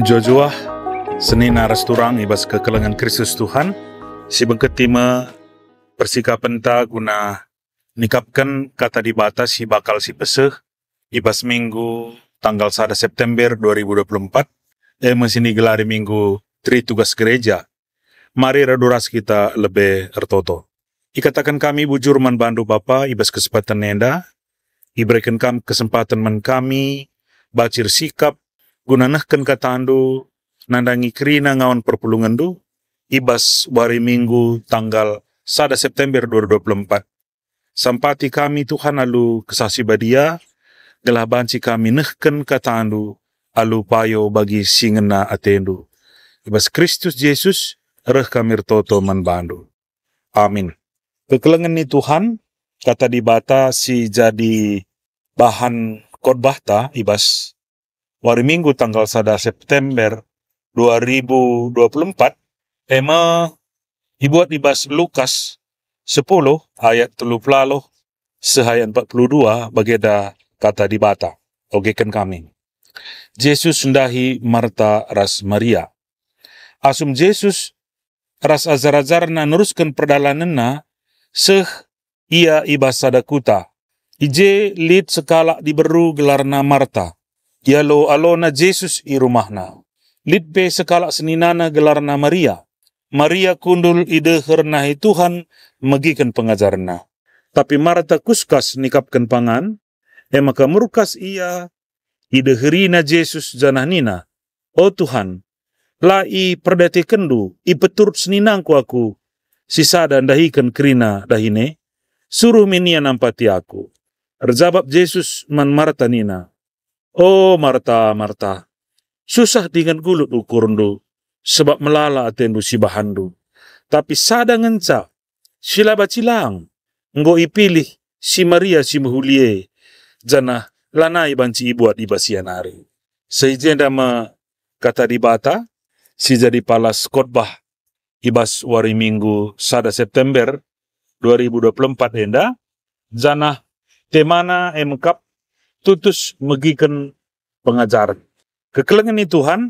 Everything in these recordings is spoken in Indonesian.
Jojoa seni naras turang ibas kekelangan Kristus Tuhan si bengketima penta guna nikapkan kata di batas si bakal si peseh ibas minggu tanggal 1 September 2024 eh mesin gelari minggu tri tugas gereja mari reduras kita lebih ertoto ikatakan kami bujur man bandu bapa ibas kesempatan nenda iberikan kam kesempatan men kami bacir sikap gunanahkan katandu nandangi kerina ngawan perpulungan du ibas wari minggu tanggal 1 September 2024. Sampati kami Tuhan alu kesasi badia, gelah banci kami nehken katandu alu payo bagi singena atendu. Ibas Kristus Yesus reh kami toto man bandu. Amin. Kekelengan ni Tuhan, kata dibata si jadi bahan khotbah ta ibas hari Minggu tanggal 1 September 2024 tema dibuat di dibahas Lukas 10 ayat 30 pelalu sehaya 42 bageda kata di dibata. ogeken kami. Yesus sudahi Marta ras Maria. Asum Yesus ras azar-azar na nuruskan perdalanan na seh ia ibas sadakuta. Ije lid sekala diberu gelarna Marta lo, alona Jesus i rumahna. Litbe sekala seninana gelarna Maria. Maria kundul ide hernahi Tuhan megikan pengajarna. Tapi Marta kuskas nikapkan pangan, emaka murkas ia ide herina Jesus Nina. O Tuhan, lai i perdati kendu, i petur seninangku aku, sisa dan dahikan kerina dahine, suruh minia nampati aku. Rejabab Yesus man Marta nina, Oh Marta, Marta, susah dengan gulut ukurndu, sebab melala atendu bahandu. Tapi sada ngenca, sila bacilang, nggo ipilih si Maria si muhulie, jana lanai banci ibuat di basianari. Seijen dama kata di bata, si jadi palas khotbah ibas wari minggu sada September 2024 enda, jana temana emkap tutus megikan pengajaran. Kekelengan ini Tuhan,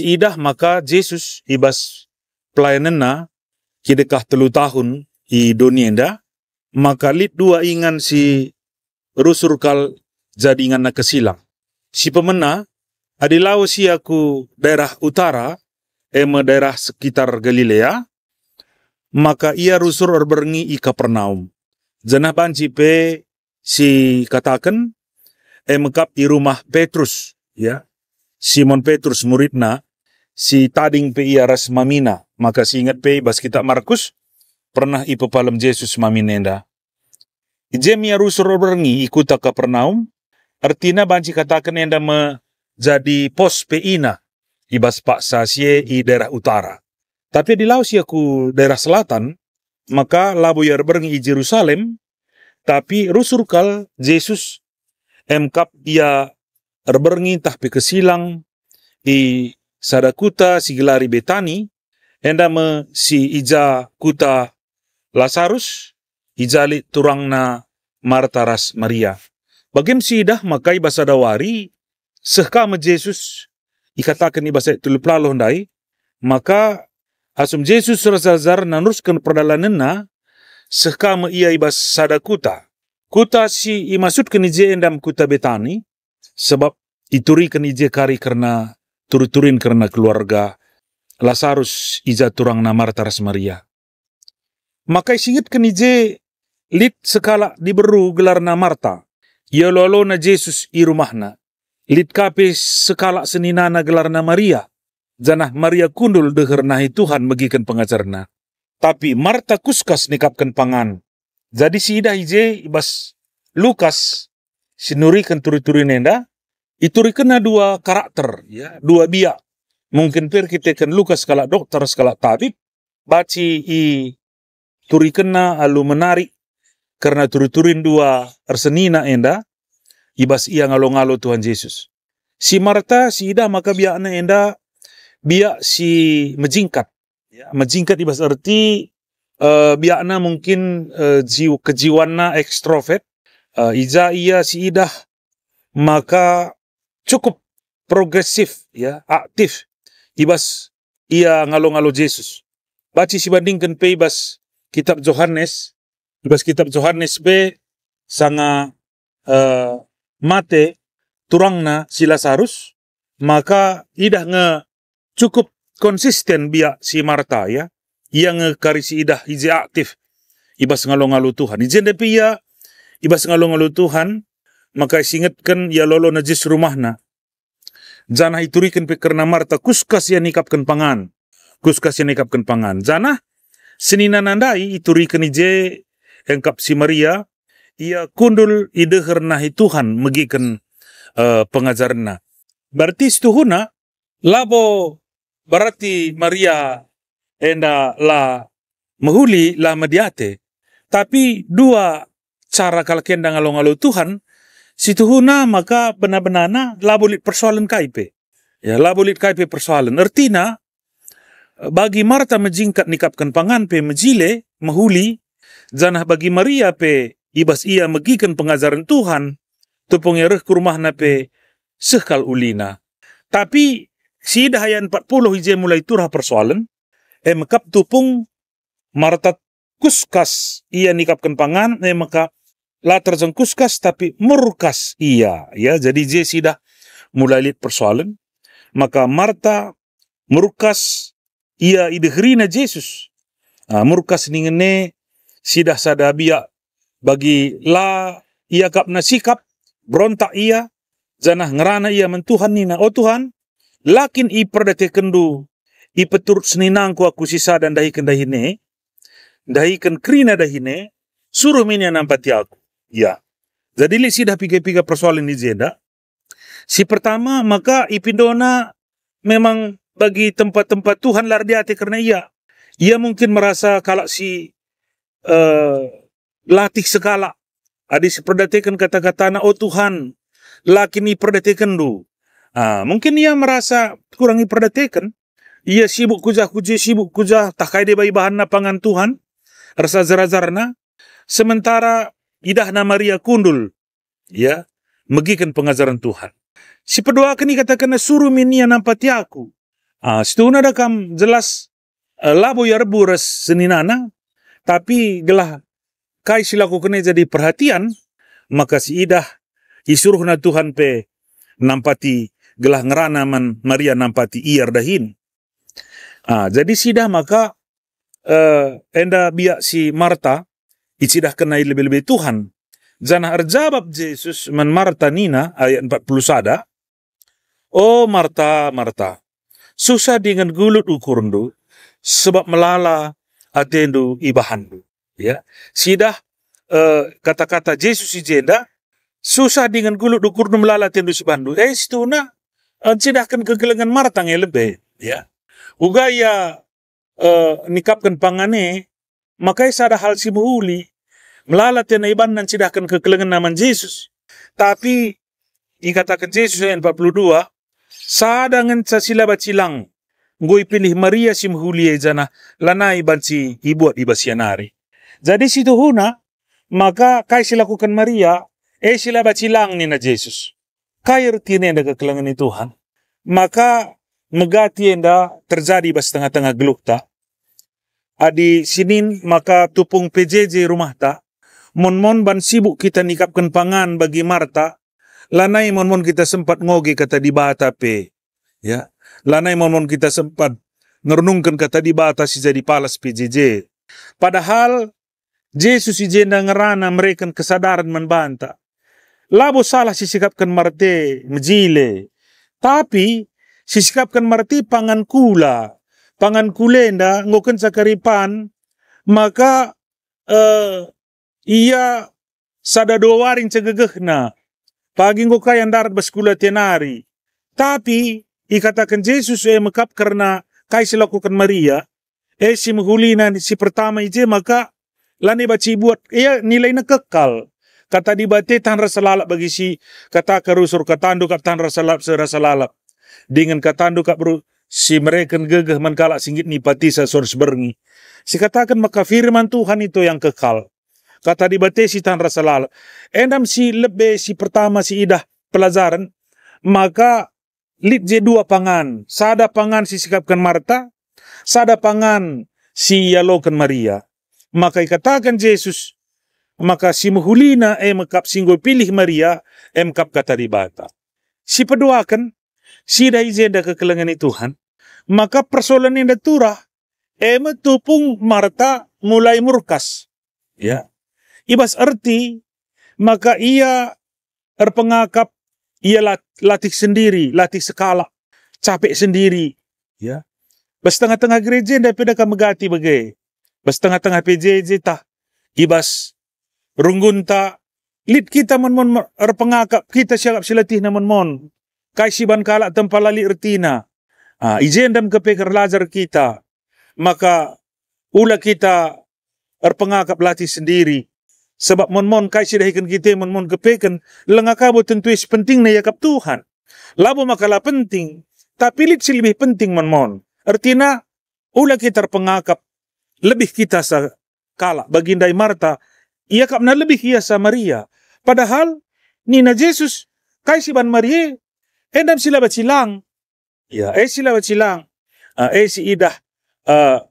idah maka Yesus ibas pelayanan kidekah telu tahun di dunia maka lid dua ingan si rusur kal jadi ingan na kesilang. Si pemena, adilau si aku daerah utara, ema daerah sekitar Galilea, maka ia rusur berbengi ika Kapernaum. Jenah banci pe si katakan Emkap eh, di rumah Petrus, ya. Simon Petrus muridna, si tading pe Aras mamina, maka si ingat pe bas kita Markus, pernah ibu palem Yesus maminenda. Jemia rusur berengi ikuta Kapernaum, artina banci katakan enda jadi pos peina, ibas pak sasie i daerah utara. Tapi di Laos ku daerah selatan, maka labu yer berengi i Jerusalem, tapi rusurkal Yesus emkap ia erberni tahpi kesilang i sadakuta sigilari betani enda me si ija kuta Lazarus ijali turangna martaras Maria. Bagim si dah makai bahasa dawari sehka me Jesus ikatakan ni bahasa tulu pelaloh maka asum Jesus rasazar perdalanan na sehka me ia ibas sadakuta Kutasi ke nije endam kuta betani, sebab ituri nije kari karena turuturin karena keluarga Lazarus ija turang namar taras Maria. Maka singit nije lit sekala diberu gelar na Marta, ia lolo na Jesus i rumahna, lit kape sekala seninana gelar na Maria, janah Maria kundul deher nahi Tuhan megikan pengajarna. Tapi Marta kuskas nikapkan pangan, jadi si ida hije ibas Lukas sinuri kenturi-turi nenda itu rikena dua karakter ya dua biak mungkin per kita kan Lukas kala dokter skala tabib baci i turi kena alu menarik karena turi-turin dua arsenina enda ibas ia ngalo-ngalo Tuhan Yesus. Si Marta, si Ida maka biak enda biak si mejingkat. Ya, mejingkat ibas arti uh, biakna mungkin uh, jiw kejiwana ekstrovert uh, ija ia si idah maka cukup progresif ya aktif ibas ia ngalo-ngalo Yesus baci si bandingkan pe ibas kitab Johannes ibas kitab Johannes be sanga uh, mate turangna silasarus, maka idah nge cukup konsisten biak si Marta ya yang karisi idah izi aktif ibas ngalo-ngalo Tuhan izin depi ya ibas ngalo-ngalo Tuhan maka singetkan ya lolo najis rumahna jana iturikan pikirna marta kuskas ya nikapkan pangan kuskas ya nikapkan pangan jana senina nandai iturikan ije engkap si Maria ia kundul ide hituhan Tuhan megikan uh, eh, pengajarna berarti setuhuna, labo berarti Maria enda la mahuli la mediate. Tapi dua cara kalau kenda ngalo-ngalo Tuhan, situhuna maka benar benar la bulit persoalan kaipe. Ya, la bulit kaipe persoalan. Artina, bagi Marta mejingkat nikapkan pangan pe mejile, mahuli, janah bagi Maria pe ibas ia megikan pengajaran Tuhan, tu ereh ke rumah pe sekal ulina. Tapi si dahayan 40 hijau mulai turah persoalan, emkap tupung martat kuskas ia nikap pangan emka latar jeng kuskas tapi murkas ia ya iya. jadi je sudah mulai lihat persoalan maka Marta iya, murkas ia idehrina Yesus nah, murkas ningene sidah sadabia bagi la ia kapna sikap berontak ia janah ngerana ia mentuhan nina oh Tuhan lakin i perdete kendu ipeturut seninangku aku sisa dan dahikan dahine, dahikan kerina dahine, suruh minya nampati aku. Ya. Jadi li sidah piga-piga persoalan ini zeda. Si pertama, maka ipindona memang bagi tempat-tempat Tuhan lar di hati karena ia. Ia mungkin merasa kalau si uh, latih segala. Adi si perdatikan kata-kata anak, oh Tuhan, lakini iperdatikan du. Ah, mungkin ia merasa kurang iperdatikan. Ia sibuk kujah kuji, sibuk kujah, takai dia bayi bahan pangan Tuhan, rasa zara-zarna. Sementara idah nama Maria kundul, ya, megikan pengajaran Tuhan. Si pedua kini katakan suruh minia nampati aku. Ah, situ ada kam jelas eh, labu ya rebu res seninana, tapi gelah kai silaku kene jadi perhatian, maka si idah na Tuhan pe nampati gelah ngerana man Maria nampati iar dahin. Ah, jadi sidah maka uh, enda biak si Marta icidah kenai lebih-lebih Tuhan. Zana arjabab Yesus men Marta Nina ayat 40 sada. Oh Marta, Marta, susah dengan gulut ukurndu sebab melala atendu ibahandu. Ya, sidah uh, kata-kata Yesus ijenda susah dengan gulut ukurndu melala atendu ibahandu. Eh, situna uh, e, sidahkan kegelengan Marta yang lebih. Ya, uga ya uh, eh, nikapkan pangane makai sada hal si muli, melala tena iban dan sidahkan kekelengan naman Yesus tapi dikatakan Yesus ayat 42 sadangan sasila bacilang gue pilih Maria si muuli e jana lana iban si ibuat ibasianari jadi situ huna maka kai silakukan Maria eh sila bacilang nina Yesus kai rutine ada kekelengan Tuhan maka magatienda terjadi bas tengah-tengah geluk ta. Adi sinin maka tupung PJJ rumah tak. Mon-mon ban sibuk kita nikapkan pangan bagi Marta. Lanai mon-mon kita sempat ngoge kata di bata pe. Ya. Lanai mon-mon kita sempat ngerenungkan kata di bata si jadi palas PJJ. Padahal Yesus jenda ngerana mereka kesadaran membantah. Labu salah si sikapkan marte, mejile. Tapi sisikapkan marti pangan kula pangan kulenda ngoken sakaripan maka uh, eh, ia sada dua waring cegegehna pagi ngoka yang darat baskula tenari tapi ikatakan Yesus eh mekap karena kai lakukan Maria eh si menghulina si pertama ije maka lani baci buat ia nilainya kekal kata di tan rasa lalap bagi si kata kerusur anduk tan rasa lalap serasa lalap dengan katando kak bro si mereka kan gegah mankala singgit sa sors berengi. Si katakan maka firman Tuhan itu yang kekal. Kata di si tan rasa lal. Enam si lebe si pertama si idah pelajaran. Maka lit je dua pangan. Sada pangan si sikapkan Marta. Sada pangan si yalokan Maria. Maka katakan Yesus. Maka si muhulina emkap singgo singgol pilih Maria. emkap kata kata dibata. Si peduakan sida ada kekelangan Tuhan, maka persoalan yang turah, eme tupung Marta mulai murkas. Ya. Ibas erti, maka ia erpengakap, ia latih sendiri, latih sekala, capek sendiri. Ya. Bas tengah-tengah gereja pindah ke kamegati bagai. Bas tengah-tengah PJJ tah, Ibas runggun tak Lid kita mon mon erpengakap kita siap latih namun mon kaisiban kala tempalali ertina. Ah, izin dam kepekar lajar kita. Maka ula kita erpengakap lati sendiri. Sebab mon-mon kaisi dahikan kita mon-mon kepeken Lengakabu tentu penting na yakap Tuhan. Labu makala penting. Tapi lit lebih penting mon-mon. Ertina ula kita erpengakap. Lebih kita sa kala bagindai Marta. Ia kapna lebih ia Maria Padahal Nina Jesus kaisiban Maria endam sila bacilang ya eh sila bacilang uh, ah, eh si idah uh,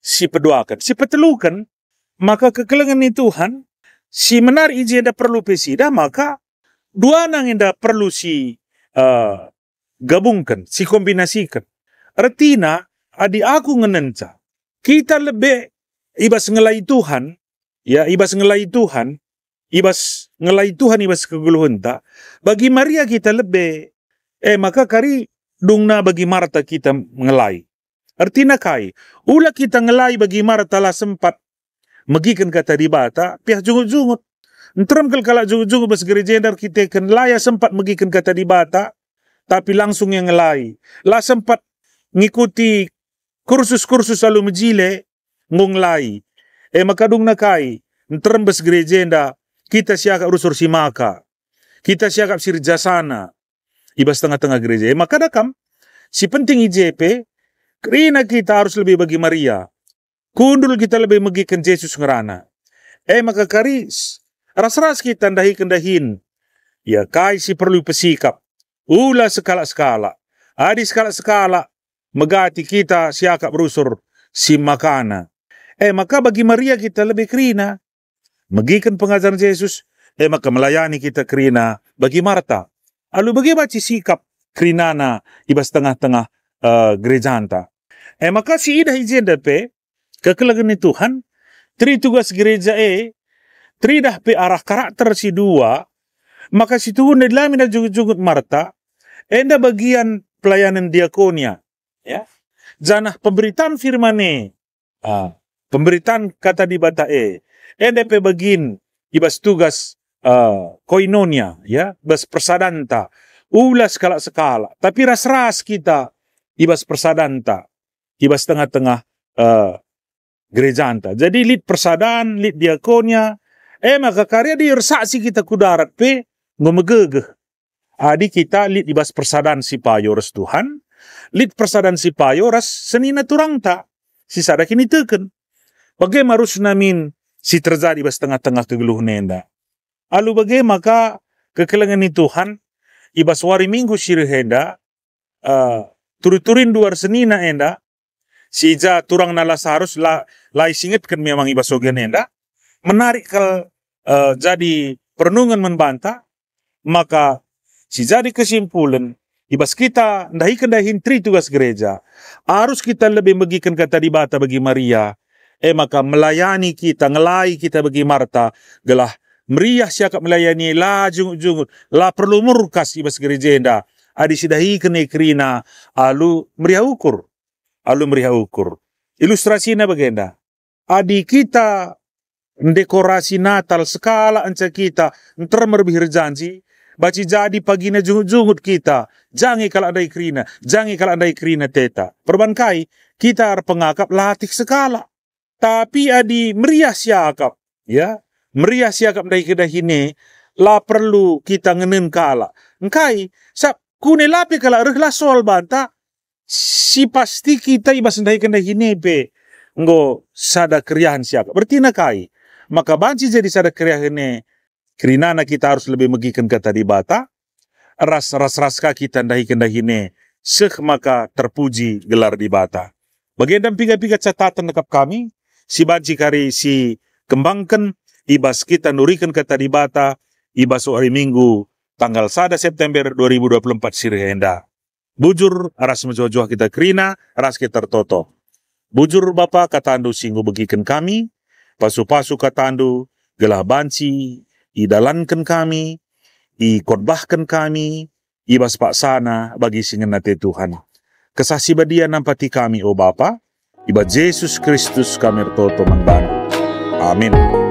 si peduakan si petelukan maka kekelengan ni Tuhan si menar iji anda perlu dah, maka dua nang enda perlu si uh, gabungkan si kombinasikan retina adi aku ngenenca kita lebih ibas ngelai Tuhan ya ibas ngelai Tuhan ibas ngelai Tuhan ibas keguluhan tak bagi Maria kita lebih Eh maka kari dungna bagi Marta kita ngelai. Artinya kai, ulah kita ngelai bagi Marta lah sempat. Megikan kata di bata, pihak jungut-jungut. Entram kel kala jungut-jungut bas gerejendar kita kan laya sempat megikan kata di bata, tapi langsung yang ngelai. Lah sempat ngikuti kursus-kursus mejile, jile ngunglai. Eh maka dungna kai, entram bas gerejenda, kita siakap rusur simaka. Kita siakap sirjasana iba setengah-tengah gereja. Ya, maka dakam, si penting IJP, kerina kita harus lebih bagi Maria. Kundul kita lebih megikan Yesus ngerana. Eh maka karis, ras-ras kita ndahi-kendahin. Ya kai si perlu pesikap. Ula sekala-sekala. Adi sekala-sekala. Megati kita siakap rusur si makana. Eh maka bagi Maria kita lebih kerina. Megikan pengajaran Yesus. Eh maka melayani kita kerina bagi Marta. ಅಲ್ಲು bagaimana sikap ಸಿ ಕಪ್ ಕ್ರಿನಾನ tengah-tengah ತಂಗ eh, gereja hanta. Eh maka si ida hijin dape Tuhan tri tugas gereja e tri dah pe arah karakter si dua maka si Tuhan dalam ida jugut-jugut Marta enda bagian pelayanan diakonia ya janah pemberitaan firmane ah. pemberitaan kata di bata e enda pe bagin ibas tugas uh, koinonia ya bas persadanta ulas kala sekala tapi ras-ras kita ibas persadanta ibas tengah-tengah uh, eh, gereja anta jadi lid persadan lid diakonia eh maka karya di si kita kudarat pe ngomegege adi kita lid ibas persadan si payo res Tuhan lid persadan si payo res seni turang tak sisada kini teken bagaimana rusnamin namin si terjadi bas tengah-tengah kegeluh nenda Alu bagai maka kekelangan ni Tuhan ibaswari minggu sirihenda uh, turuturin turin duar seni na enda sija turang nala harus la lai singet kan memang ibasogen enda menarik kal uh, jadi perenungan membantah maka si jadi kesimpulan ibas kita ndahi kendahin tri tugas gereja harus kita lebih bagikan kata di bata bagi Maria eh maka melayani kita ngelai kita bagi Marta gelah meriah siakap melayani la jungut jungut la perlu murkas ibas gerejenda adi sidahi kene krina alu meriah ukur alu meriah ukur ilustrasinya bagenda adi kita dekorasi Natal skala anca kita ntar merbih rejanji baci jadi pagi na jungut-jungut kita jangi kalau ada kerina jangi kalau ada kerina teta perbankai kita ar pengakap latih skala tapi adi meriah siakap ya meriah siakap dari kedai ini la perlu kita ngenen kala. Engkai, sab kune lapi kala reh la soal banta, si pasti kita iba sendai kedai ini be ngo sada keriahan siagap. berarti kai, maka banci jadi sada keriahan ini, kerinana kita harus lebih megikan kata di bata, ras ras raska kita ndahi kendai ini seh maka terpuji gelar di bata. Bagian dan piga-piga catatan lengkap kami, si banci kari si kembangkan ibas kita nurikan kata di bata, ibas hari Minggu tanggal 1 September 2024 Sirih Endah, Bujur aras mejojoh kita kerina aras kita tertoto. Bujur Bapa andu singgu begikan kami, pasu-pasu kata andu, gelah banci, idalankan kami, ikhotbahkan kami, ibas pak sana bagi singen nate Tuhan. Kesasi badia nampati kami, O Bapa, ibas Yesus Kristus kami toto membantu, Amin.